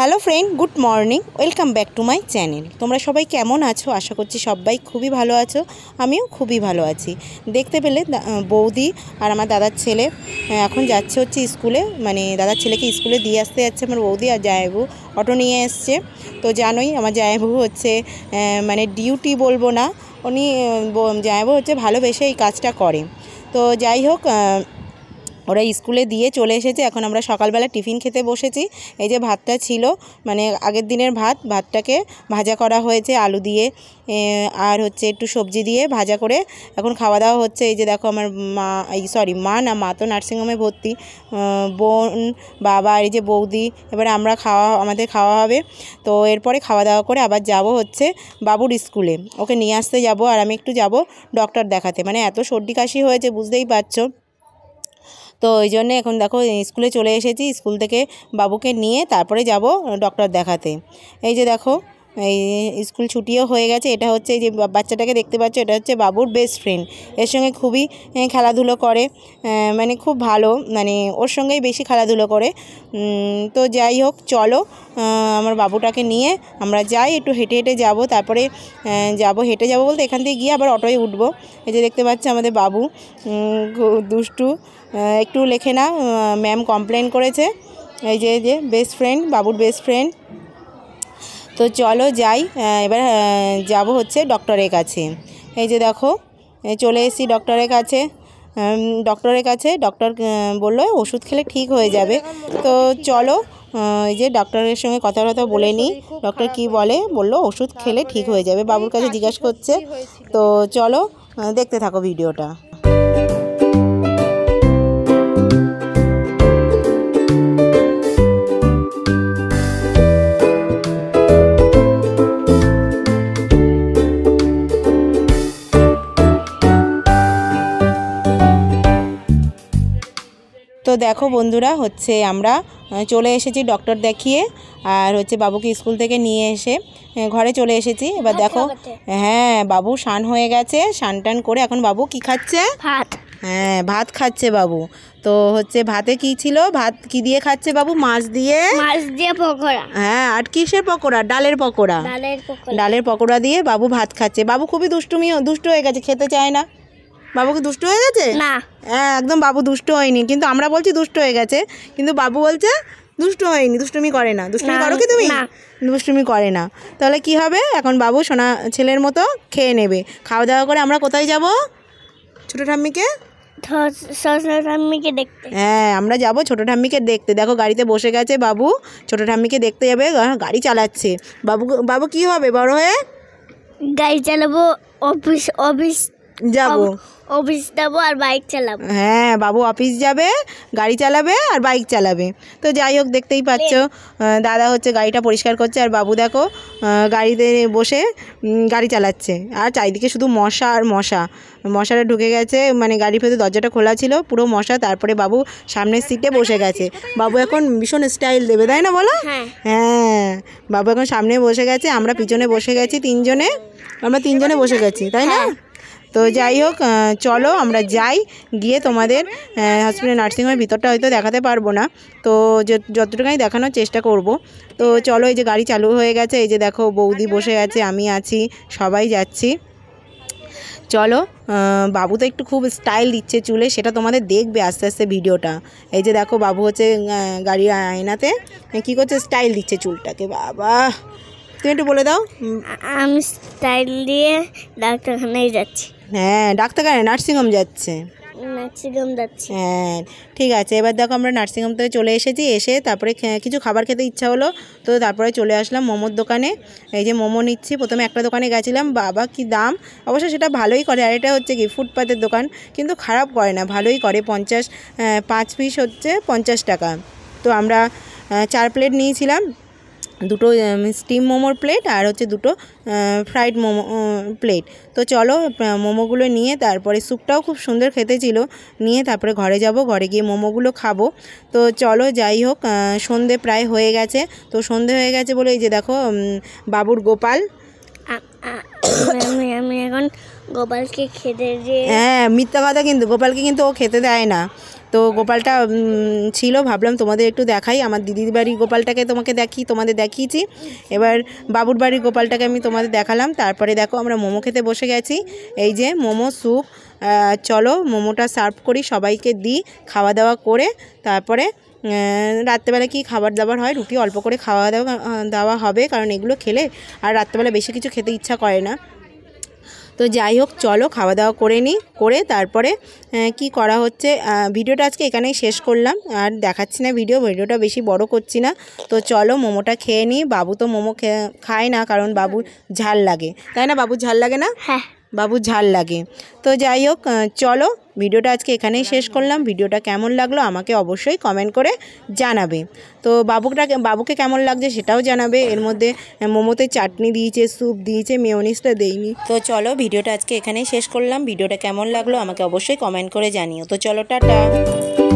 Hello friend good morning welcome back to my channel তোমরা সবাই কেমন আছো আশা করছি সবাই খুবই ভালো আছো আমিও খুবই ভালো আছি দেখতে পেলে বৌদি আর আমার দাদার ছেলে এখন যাচ্ছে হচ্ছে স্কুলে মানে দাদার ছেলেকে স্কুলে দিয়ে আসতে যাচ্ছে আমার বৌদি আর জায়বু অটো নিয়ে এসছে তো জানোই আমার জায়বু হচ্ছে মানে ডিউটি বলবো না উনি জায়বু হচ্ছে ভালোবেসে এই কাজটা করে তো যাই হোক ওরা স্কুলে দিয়ে চলে এসেছে এখন আমরা সকালবেলা টিফিন খেতে বসেছি এই যে ভাতটা ছিল মানে আগের দিনের ভাত ভাতটাকে ভাজা করা হয়েছে আলু দিয়ে আর হচ্ছে একটু সবজি দিয়ে ভাজা করে এখন খাওয়া দাওয়া হচ্ছে এই যে দেখো আমার মা এই সরি মা না মা তো নার্সিংহোমে ভর্তি বোন বাবা আর এই যে বৌদি এবারে আমরা খাওয়া আমাদের খাওয়া হবে তো এরপরে খাওয়া দাওয়া করে আবার যাব হচ্ছে বাবুর স্কুলে ওকে নিয়ে আসতে যাব আর আমি একটু যাব ডক্টর দেখাতে মানে এত সর্দি কাশি হয়েছে বুঝতেই পারছো তো ওই জন্যে এখন দেখো স্কুলে চলে এসেছি স্কুল থেকে বাবুকে নিয়ে তারপরে যাব ডক্টর দেখাতে এই যে দেখো এই স্কুল ছুটিও হয়ে গেছে এটা হচ্ছে যে বাচ্চাটাকে দেখতে পাচ্ছ এটা হচ্ছে বাবুর বেস্ট ফ্রেন্ড এর সঙ্গে খুবই খেলাধুলো করে মানে খুব ভালো মানে ওর সঙ্গেই বেশি খেলাধুলো করে তো যাই হোক চলো আমার বাবুটাকে নিয়ে আমরা যাই একটু হেঁটে হেঁটে যাব তারপরে যাব হেঁটে যাব বলতে এখান থেকে গিয়ে আবার অটোয় উঠবো এই যে দেখতে পাচ্ছি আমাদের বাবু দুষ্টু একটু লেখে না ম্যাম কমপ্লেন করেছে এই যে যে বেস্ট ফ্রেন্ড বাবুর বেস্ট ফ্রেন্ড তো চলো যাই হ্যাঁ, এবার হ্যাঁ, যাব হচ্ছে ডক্টরের কাছে এই যে দেখো চলে এসেছি ডক্টরের কাছে ডক্টরের কাছে ডক্টর বললো ওষুধ খেলে ঠিক হয়ে যাবে তো চলো এই যে ডক্টরের সঙ্গে কথা কথা বলে নিই ডক্টর কি বলে বলল ওষুধ খেলে ঠিক হয়ে যাবে বাবুর কাছে জিজ্ঞাসা করছে তো চলো দেখতে থাকো ভিডিওটা তো দেখো বন্ধুরা হচ্ছে আমরা চলে এসেছি ডক্টর দেখিয়ে আর হচ্ছে বাবুকে স্কুল থেকে নিয়ে এসে ঘরে চলে এসেছি এবার দেখো হ্যাঁ বাবু সান হয়ে গেছে সান টান করে এখন বাবু কি খাচ্ছে ভাত হ্যাঁ ভাত খাচ্ছে বাবু তো হচ্ছে ভাতে কি ছিল ভাত কি দিয়ে খাচ্ছে বাবু মাছ দিয়ে মাছ দিয়ে পকোড়া হ্যাঁ আর কিসের পকোড়া ডালের পকোড়া ডালের পকোড়া দিয়ে বাবু ভাত খাচ্ছে বাবু খুবই দুষ্টুমি দুষ্ট হয়ে গেছে খেতে চায় না বাবুকে দুষ্ট হয়ে গেছে না হ্যাঁ একদম বাবু দুষ্ট হয়নি কিন্তু আমরা বলছি দুষ্ট হয়ে গেছে কিন্তু বাবু বলছে দুষ্ট হয়নি দুষ্টুমি করে না দুষ্টুমি করো কি তুমি দুষ্টুমি করে না তাহলে কি হবে এখন বাবু সোনা ছেলের মতো খেয়ে নেবে খাওয়া দাওয়া করে আমরা কোথায় যাব ছোটো ঠাম্মিকে ঠাম্মিকে দেখতে হ্যাঁ আমরা যাব ছোটো ঠাম্মিকে দেখতে দেখো গাড়িতে বসে গেছে বাবু ছোটো ঠাম্মিকে দেখতে যাবে গাড়ি চালাচ্ছে বাবু বাবু কি হবে বড় হয়ে গাড়ি চালাবো অফিস অফিস যাবো অফিস যাবো আর বাইক চালাবো হ্যাঁ বাবু অফিস যাবে গাড়ি চালাবে আর বাইক চালাবে তো যাই হোক দেখতেই পাচ্ছ দাদা হচ্ছে গাড়িটা পরিষ্কার করছে আর বাবু দেখো গাড়িতে বসে গাড়ি চালাচ্ছে আর চারিদিকে শুধু মশা আর মশা মশাটা ঢুকে গেছে মানে গাড়ির ভেতরে দরজাটা খোলা ছিল পুরো মশা তারপরে বাবু সামনের সিটে বসে গেছে বাবু এখন ভীষণ স্টাইল দেবে তাই না বলো হ্যাঁ।, হ্যাঁ বাবু এখন সামনে বসে গেছে আমরা পিছনে বসে গেছি তিনজনে আমরা তিনজনে বসে গেছি তাই না হ্যাঁ। তো যাই হোক চলো আমরা যাই গিয়ে তোমাদের হসপিটাল নার্সিংহোমের ভিতরটা হয়তো দেখাতে পারবো না তো যতটুকু আমি দেখানোর চেষ্টা করব তো চলো এই যে গাড়ি চালু হয়ে গেছে এই যে দেখো বৌদি বসে আছে আমি আছি সবাই যাচ্ছি চলো বাবু তো একটু খুব স্টাইল দিচ্ছে চুলে সেটা তোমাদের দেখবে আস্তে আস্তে ভিডিওটা এই যে দেখো বাবু হচ্ছে গাড়ির আয়নাতে কি করছে স্টাইল দিচ্ছে চুলটাকে বাবা তুমি একটু বলে দাও আমি স্টাইল দিয়ে ডাক্তারখানায় যাচ্ছি হ্যাঁ ডাক্তারখানে নার্সিংহোম যাচ্ছে হোম যাচ্ছে হ্যাঁ ঠিক আছে এবার দেখো আমরা নার্সিংহোম থেকে চলে এসেছি এসে তারপরে কিছু খাবার খেতে ইচ্ছা হলো তো তারপরে চলে আসলাম মোমোর দোকানে এই যে মোমো নিচ্ছি প্রথমে একটা দোকানে গেছিলাম বাবা কি দাম অবশ্য সেটা ভালোই করে আর এটা হচ্ছে কি ফুটপাতের দোকান কিন্তু খারাপ করে না ভালোই করে পঞ্চাশ পাঁচ পিস হচ্ছে পঞ্চাশ টাকা তো আমরা চার প্লেট নিয়েছিলাম দুটো স্টিম মোমোর প্লেট আর হচ্ছে দুটো ফ্রাইড মোমো প্লেট তো চলো মোমোগুলো নিয়ে তারপরে স্যুপটাও খুব সুন্দর খেতে ছিল নিয়ে তারপরে ঘরে যাব ঘরে গিয়ে মোমোগুলো খাবো তো চলো যাই হোক সন্ধে প্রায় হয়ে গেছে তো সন্ধে হয়ে গেছে বলে এই যে দেখো বাবুর গোপাল আমি এখন গোপালকে খেতে হ্যাঁ মিথ্যা কথা কিন্তু গোপালকে কিন্তু ও খেতে দেয় না তো গোপালটা ছিল ভাবলাম তোমাদের একটু দেখাই আমার দিদির বাড়ির গোপালটাকে তোমাকে দেখি তোমাদের দেখিয়েছি এবার বাবুর বাড়ির গোপালটাকে আমি তোমাদের দেখালাম তারপরে দেখো আমরা মোমো খেতে বসে গেছি এই যে মোমো স্যুপ চলো মোমোটা সার্ভ করি সবাইকে দিই খাওয়া দাওয়া করে তারপরে রাত্রেবেলা কি খাবার দাবার হয় রুটি অল্প করে খাওয়া দাওয়া দেওয়া হবে কারণ এগুলো খেলে আর রাত্রেবেলা বেশি কিছু খেতে ইচ্ছা করে না তো যাই হোক চলো খাওয়া দাওয়া করে নিই করে তারপরে কি করা হচ্ছে ভিডিওটা আজকে এখানেই শেষ করলাম আর দেখাচ্ছি না ভিডিও ভিডিওটা বেশি বড় করছি না তো চলো মোমোটা খেয়ে নিই বাবু তো মোমো খেয়ে খায় না কারণ বাবু ঝাল লাগে তাই না বাবু ঝাল লাগে না হ্যাঁ বাবু ঝাল লাগে তো যাই হোক চলো ভিডিওটা আজকে এখানেই শেষ করলাম ভিডিওটা কেমন লাগলো আমাকে অবশ্যই কমেন্ট করে জানাবে তো বাবুটা বাবুকে কেমন লাগছে সেটাও জানাবে এর মধ্যে মোমোতে চাটনি দিয়েছে স্যুপ দিয়েছে মেয়নিসটা দেয়নি তো চলো ভিডিওটা আজকে এখানেই শেষ করলাম ভিডিওটা কেমন লাগলো আমাকে অবশ্যই কমেন্ট করে জানিও তো চলো টাটা